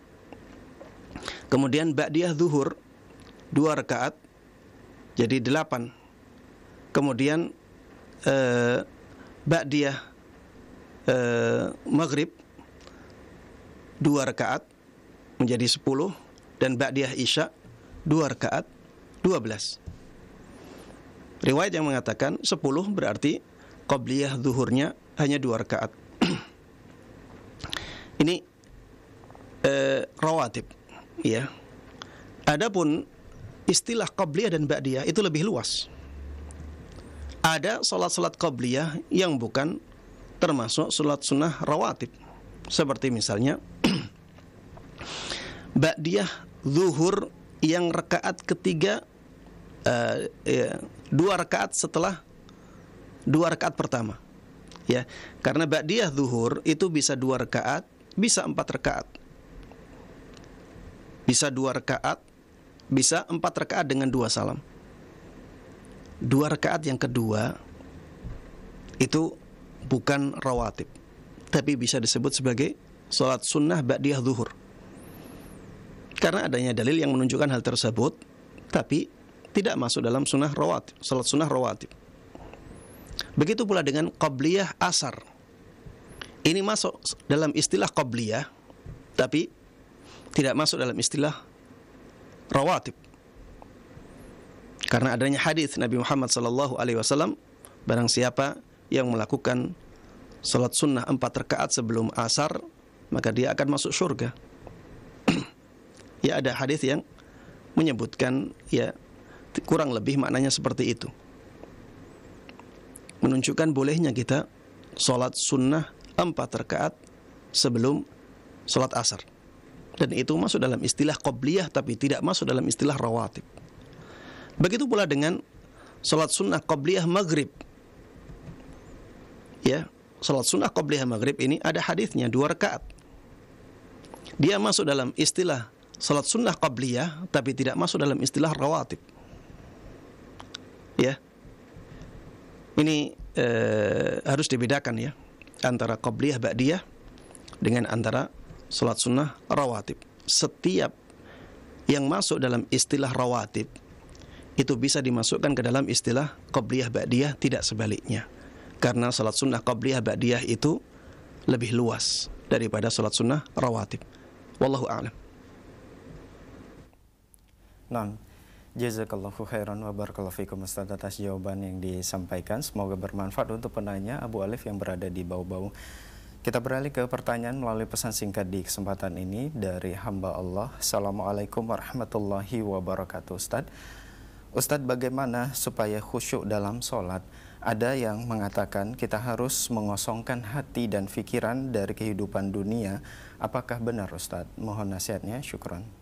kemudian ba'diyah zuhur dua rakaat jadi delapan kemudian eh, ba'diyah eh, maghrib dua rakaat menjadi sepuluh dan ba'diyah isya dua rakaat dua belas riwayat yang mengatakan sepuluh berarti qobliyah zuhurnya hanya dua rakaat ini eh, rawatib, ya. Adapun istilah qabliyah dan ba'diyah itu lebih luas. Ada salat-salat qabliyah yang bukan termasuk salat sunnah rawatib. Seperti misalnya ba'diyah zuhur yang rakaat ketiga uh, ya, dua rakaat setelah dua rakaat pertama. Ya, karena ba'diyah zuhur itu bisa dua rakaat bisa empat rekaat. Bisa dua rakaat, bisa empat rekaat dengan dua salam. Dua rakaat yang kedua itu bukan rawatib, tapi bisa disebut sebagai sholat sunnah ba'diyah zuhur. Karena adanya dalil yang menunjukkan hal tersebut, tapi tidak masuk dalam sunnah rawatib, sholat sunnah rawatib. Begitu pula dengan qabliyah asar. Ini masuk dalam istilah qabliyah tapi tidak masuk dalam istilah rawatib. Karena adanya hadis Nabi Muhammad sallallahu alaihi wasallam barang siapa yang melakukan salat sunnah empat rakaat sebelum asar maka dia akan masuk surga. ya ada hadis yang menyebutkan ya kurang lebih maknanya seperti itu menunjukkan bolehnya kita sholat sunnah empat rakaat sebelum sholat asar. Dan itu masuk dalam istilah qobliyah tapi tidak masuk dalam istilah rawatib. Begitu pula dengan sholat sunnah qobliyah maghrib. Ya, sholat sunnah qobliyah maghrib ini ada hadisnya dua rakaat. Dia masuk dalam istilah sholat sunnah qobliyah tapi tidak masuk dalam istilah rawatib. Ya, ini eh, harus dibedakan ya antara qabliyah ba'diyah dengan antara salat sunnah rawatib. Setiap yang masuk dalam istilah rawatib itu bisa dimasukkan ke dalam istilah qabliyah ba'diyah tidak sebaliknya. Karena salat sunnah qabliyah ba'diyah itu lebih luas daripada salat sunnah rawatib. Wallahu a'lam. Nah, Jazakallah khairan wa barakallahu fikum Ustaz atas jawaban yang disampaikan. Semoga bermanfaat untuk penanya Abu Alif yang berada di bau-bau. Kita beralih ke pertanyaan melalui pesan singkat di kesempatan ini dari hamba Allah. Assalamualaikum warahmatullahi wabarakatuh Ustaz. Ustadz bagaimana supaya khusyuk dalam sholat? Ada yang mengatakan kita harus mengosongkan hati dan pikiran dari kehidupan dunia. Apakah benar Ustadz? Mohon nasihatnya, syukron.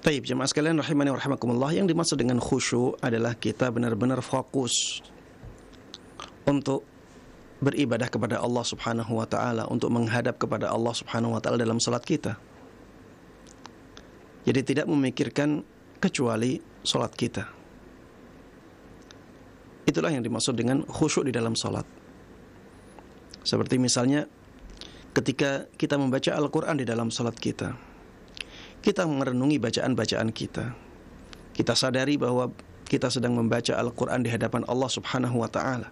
Taib jemaah sekalian rahimani rahimakumullah yang dimaksud dengan khusyuk adalah kita benar-benar fokus untuk beribadah kepada Allah Subhanahu wa taala, untuk menghadap kepada Allah Subhanahu wa taala dalam salat kita. Jadi tidak memikirkan kecuali salat kita. Itulah yang dimaksud dengan khusyuk di dalam salat. Seperti misalnya ketika kita membaca Al-Qur'an di dalam salat kita kita merenungi bacaan-bacaan kita. Kita sadari bahwa kita sedang membaca Al-Quran di hadapan Allah Subhanahu wa Ta'ala.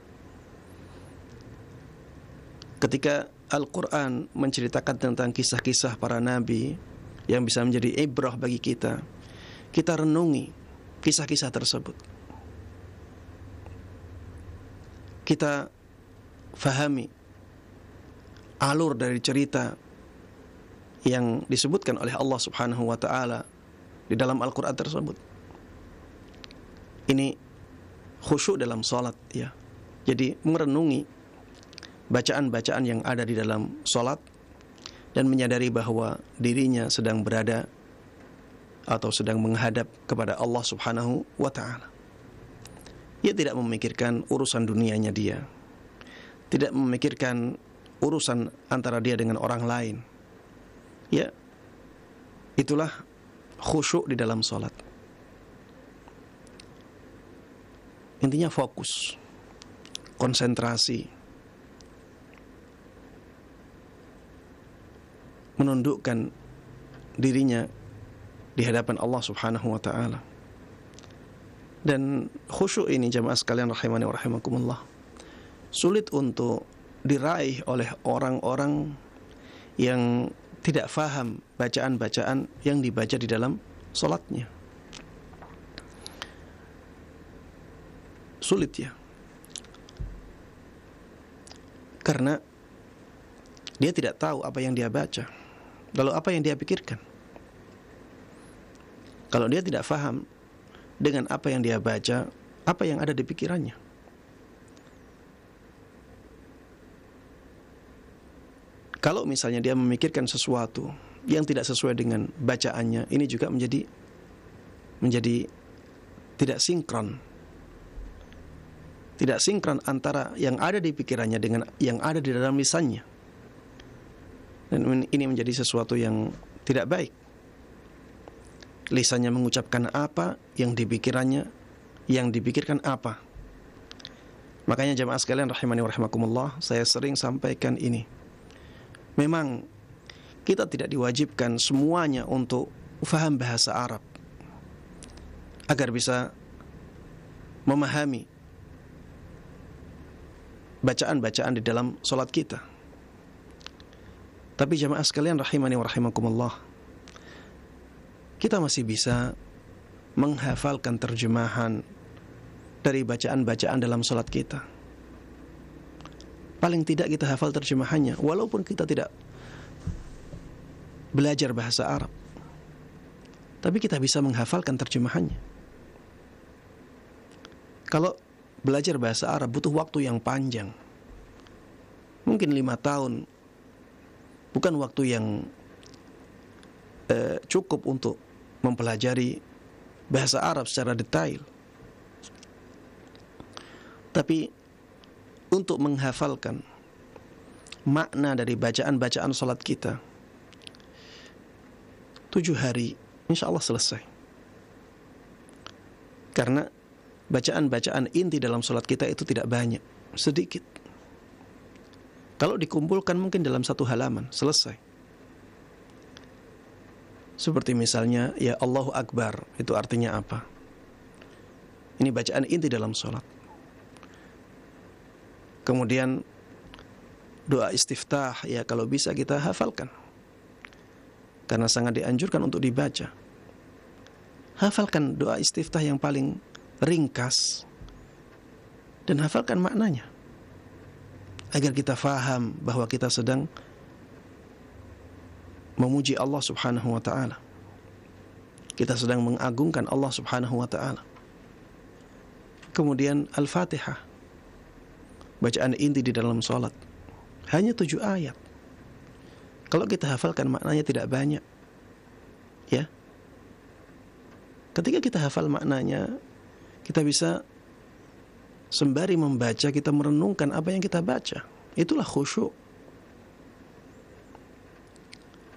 Ketika Al-Quran menceritakan tentang kisah-kisah para nabi yang bisa menjadi ibrah bagi kita, kita renungi kisah-kisah tersebut. Kita fahami alur dari cerita yang disebutkan oleh Allah Subhanahu wa taala di dalam Al-Qur'an tersebut. Ini khusyuk dalam salat ya. Jadi merenungi bacaan-bacaan yang ada di dalam salat dan menyadari bahwa dirinya sedang berada atau sedang menghadap kepada Allah Subhanahu wa taala. Ia tidak memikirkan urusan dunianya dia. Tidak memikirkan urusan antara dia dengan orang lain Ya. Itulah khusyuk di dalam sholat. Intinya fokus, konsentrasi, menundukkan dirinya di hadapan Allah Subhanahu wa taala. Dan khusyuk ini jemaah sekalian rahimani wa rahimakumullah. Sulit untuk diraih oleh orang-orang yang tidak faham bacaan-bacaan yang dibaca di dalam sholatnya Sulit ya. Karena dia tidak tahu apa yang dia baca. Lalu apa yang dia pikirkan? Kalau dia tidak faham dengan apa yang dia baca, apa yang ada di pikirannya? Kalau misalnya dia memikirkan sesuatu yang tidak sesuai dengan bacaannya, ini juga menjadi menjadi tidak sinkron. Tidak sinkron antara yang ada di pikirannya dengan yang ada di dalam lisannya. Dan ini menjadi sesuatu yang tidak baik. Lisannya mengucapkan apa, yang dipikirannya yang dipikirkan apa. Makanya jemaah sekalian rahimani wa rahimakumullah, saya sering sampaikan ini memang kita tidak diwajibkan semuanya untuk faham bahasa Arab agar bisa memahami bacaan-bacaan di dalam sholat kita. Tapi jamaah sekalian rahimani wa rahimakumullah Kita masih bisa menghafalkan terjemahan dari bacaan-bacaan dalam sholat kita paling tidak kita hafal terjemahannya walaupun kita tidak belajar bahasa Arab tapi kita bisa menghafalkan terjemahannya kalau belajar bahasa Arab butuh waktu yang panjang mungkin lima tahun bukan waktu yang eh, cukup untuk mempelajari bahasa Arab secara detail tapi untuk menghafalkan makna dari bacaan-bacaan salat kita. Tujuh hari, insya Allah selesai. Karena bacaan-bacaan inti dalam salat kita itu tidak banyak, sedikit. Kalau dikumpulkan mungkin dalam satu halaman, selesai. Seperti misalnya, ya Allahu Akbar, itu artinya apa? Ini bacaan inti dalam sholat Kemudian doa istiftah ya kalau bisa kita hafalkan. Karena sangat dianjurkan untuk dibaca. Hafalkan doa istiftah yang paling ringkas dan hafalkan maknanya. Agar kita faham bahwa kita sedang memuji Allah Subhanahu wa taala. Kita sedang mengagungkan Allah Subhanahu wa taala. Kemudian Al-Fatihah bacaan inti di dalam sholat hanya tujuh ayat kalau kita hafalkan maknanya tidak banyak ya ketika kita hafal maknanya kita bisa sembari membaca kita merenungkan apa yang kita baca itulah khusyuk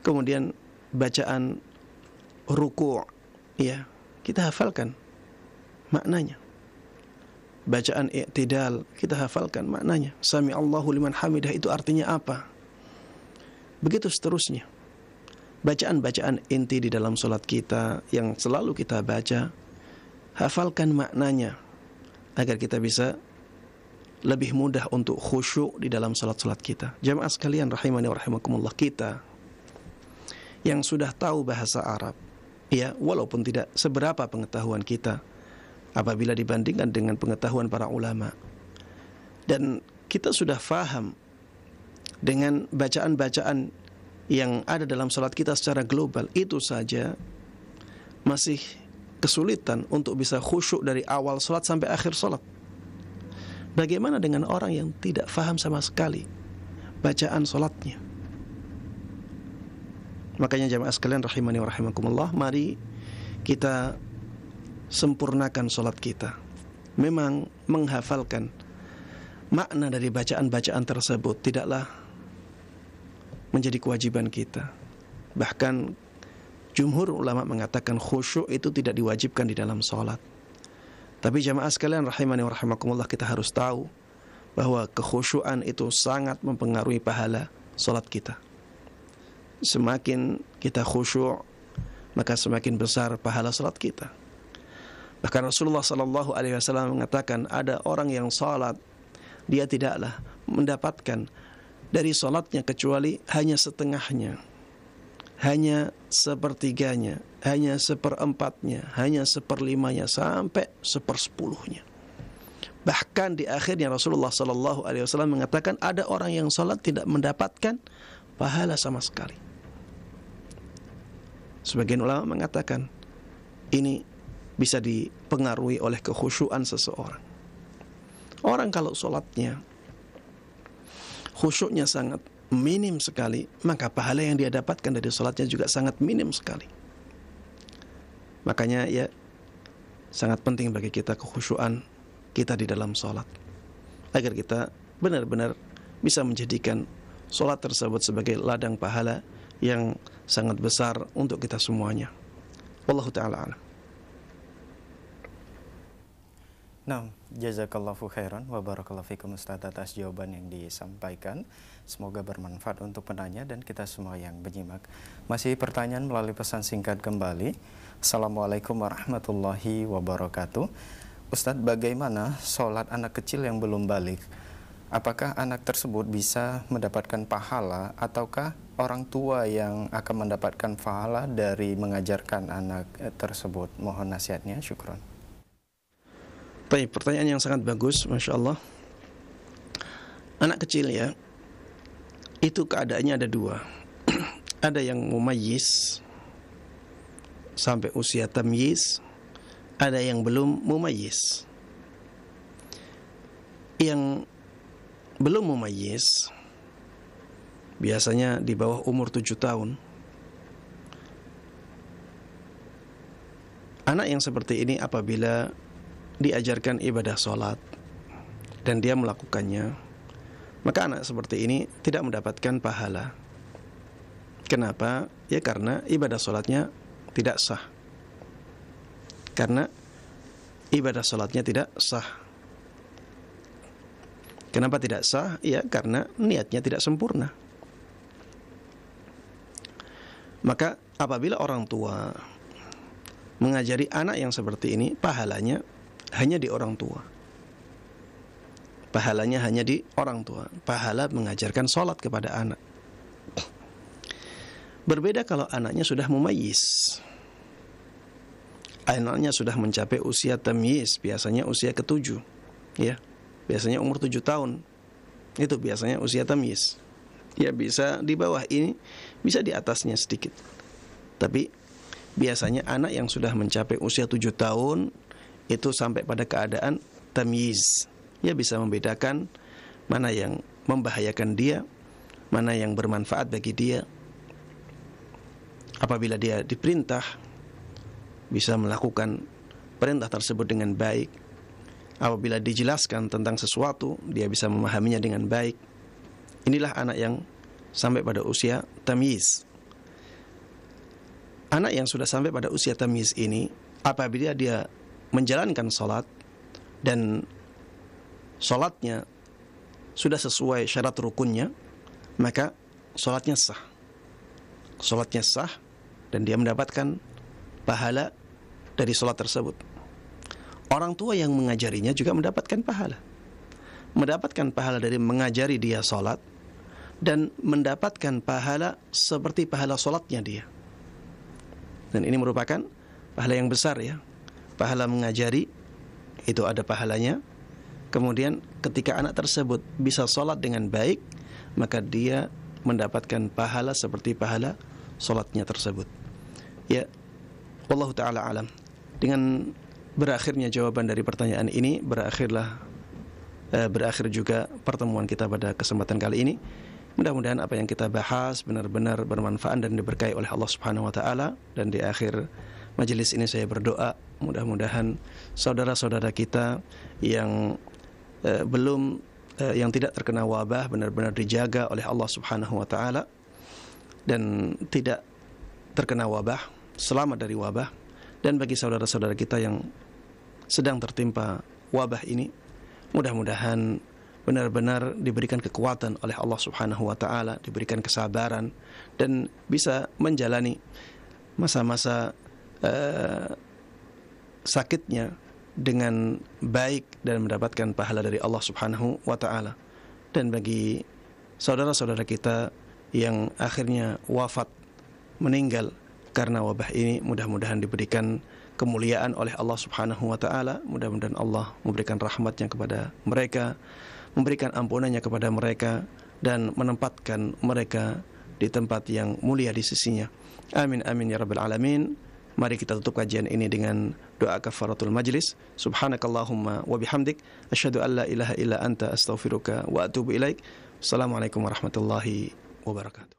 kemudian bacaan ruku' ya kita hafalkan maknanya bacaan i'tidal kita hafalkan maknanya sami Allahu liman hamidah itu artinya apa begitu seterusnya bacaan-bacaan inti di dalam solat kita yang selalu kita baca hafalkan maknanya agar kita bisa lebih mudah untuk khusyuk di dalam salat-salat kita. Jamaah sekalian rahimani wa rahimakumullah kita yang sudah tahu bahasa Arab ya walaupun tidak seberapa pengetahuan kita apabila dibandingkan dengan pengetahuan para ulama. Dan kita sudah faham dengan bacaan-bacaan yang ada dalam sholat kita secara global itu saja masih kesulitan untuk bisa khusyuk dari awal sholat sampai akhir sholat. Bagaimana dengan orang yang tidak faham sama sekali bacaan sholatnya? Makanya jamaah sekalian rahimani wa rahimakumullah, mari kita sempurnakan sholat kita. Memang menghafalkan makna dari bacaan-bacaan tersebut tidaklah menjadi kewajiban kita. Bahkan jumhur ulama mengatakan khusyuk itu tidak diwajibkan di dalam sholat. Tapi jamaah sekalian rahimani wa rahimakumullah kita harus tahu bahwa kekhusyuan itu sangat mempengaruhi pahala sholat kita. Semakin kita khusyuk, maka semakin besar pahala sholat kita. Bahkan Rasulullah Shallallahu Alaihi Wasallam mengatakan ada orang yang salat dia tidaklah mendapatkan dari salatnya kecuali hanya setengahnya, hanya sepertiganya, hanya seperempatnya, hanya seperlimanya sampai sepersepuluhnya. Bahkan di akhirnya Rasulullah Shallallahu Alaihi Wasallam mengatakan ada orang yang salat tidak mendapatkan pahala sama sekali. Sebagian ulama mengatakan ini bisa dipengaruhi oleh kekhusyuan seseorang. Orang kalau sholatnya khusyuknya sangat minim sekali, maka pahala yang dia dapatkan dari sholatnya juga sangat minim sekali. Makanya ya sangat penting bagi kita kekhusyuan kita di dalam sholat agar kita benar-benar bisa menjadikan sholat tersebut sebagai ladang pahala yang sangat besar untuk kita semuanya. Wallahu ta'ala alam. Nah, jazakallahu khairan wa barakallahu fikum Ustaz atas jawaban yang disampaikan. Semoga bermanfaat untuk penanya dan kita semua yang menyimak. Masih pertanyaan melalui pesan singkat kembali. Assalamualaikum warahmatullahi wabarakatuh. Ustadz, bagaimana sholat anak kecil yang belum balik? Apakah anak tersebut bisa mendapatkan pahala ataukah orang tua yang akan mendapatkan pahala dari mengajarkan anak eh, tersebut? Mohon nasihatnya, syukron. Baik, pertanyaan yang sangat bagus, masya Allah. Anak kecil ya, itu keadaannya ada dua. ada yang mumayis sampai usia tamyis, ada yang belum mumayis. Yang belum mumayis biasanya di bawah umur tujuh tahun. Anak yang seperti ini apabila diajarkan ibadah sholat dan dia melakukannya, maka anak seperti ini tidak mendapatkan pahala. Kenapa? Ya karena ibadah sholatnya tidak sah. Karena ibadah sholatnya tidak sah. Kenapa tidak sah? Ya karena niatnya tidak sempurna. Maka apabila orang tua mengajari anak yang seperti ini, pahalanya hanya di orang tua. Pahalanya hanya di orang tua. Pahala mengajarkan sholat kepada anak. Berbeda kalau anaknya sudah mumayyiz. Anaknya sudah mencapai usia temis, biasanya usia ketujuh. Ya, biasanya umur tujuh tahun. Itu biasanya usia temis. Ya bisa di bawah ini, bisa di atasnya sedikit. Tapi biasanya anak yang sudah mencapai usia tujuh tahun itu sampai pada keadaan tamyiz. ia bisa membedakan mana yang membahayakan dia, mana yang bermanfaat bagi dia. Apabila dia diperintah bisa melakukan perintah tersebut dengan baik. Apabila dijelaskan tentang sesuatu, dia bisa memahaminya dengan baik. Inilah anak yang sampai pada usia tamyiz. Anak yang sudah sampai pada usia tamyiz ini apabila dia menjalankan sholat dan sholatnya sudah sesuai syarat rukunnya, maka sholatnya sah. Sholatnya sah dan dia mendapatkan pahala dari sholat tersebut. Orang tua yang mengajarinya juga mendapatkan pahala. Mendapatkan pahala dari mengajari dia sholat dan mendapatkan pahala seperti pahala sholatnya dia. Dan ini merupakan pahala yang besar ya, pahala mengajari itu ada pahalanya. Kemudian ketika anak tersebut bisa sholat dengan baik, maka dia mendapatkan pahala seperti pahala sholatnya tersebut. Ya, Allah ta'ala alam. Dengan berakhirnya jawaban dari pertanyaan ini, berakhirlah eh, berakhir juga pertemuan kita pada kesempatan kali ini. Mudah-mudahan apa yang kita bahas benar-benar bermanfaat dan diberkahi oleh Allah Subhanahu wa taala dan di akhir majelis ini saya berdoa mudah-mudahan saudara-saudara kita yang eh, belum eh, yang tidak terkena wabah benar-benar dijaga oleh Allah Subhanahu wa taala dan tidak terkena wabah, selamat dari wabah dan bagi saudara-saudara kita yang sedang tertimpa wabah ini mudah-mudahan benar-benar diberikan kekuatan oleh Allah Subhanahu wa taala, diberikan kesabaran dan bisa menjalani masa-masa eh, sakitnya dengan baik dan mendapatkan pahala dari Allah Subhanahu wa taala. Dan bagi saudara-saudara kita yang akhirnya wafat meninggal karena wabah ini mudah-mudahan diberikan kemuliaan oleh Allah Subhanahu wa taala, mudah-mudahan Allah memberikan rahmatnya kepada mereka, memberikan ampunannya kepada mereka dan menempatkan mereka di tempat yang mulia di sisinya. Amin amin ya rabbal alamin. Mari kita tutup kajian ini dengan doa kafaratul majlis. Subhanakallahumma wa bihamdik asyhadu alla ilaha illa anta astaghfiruka wa atubu ilaik. Assalamualaikum warahmatullahi wabarakatuh.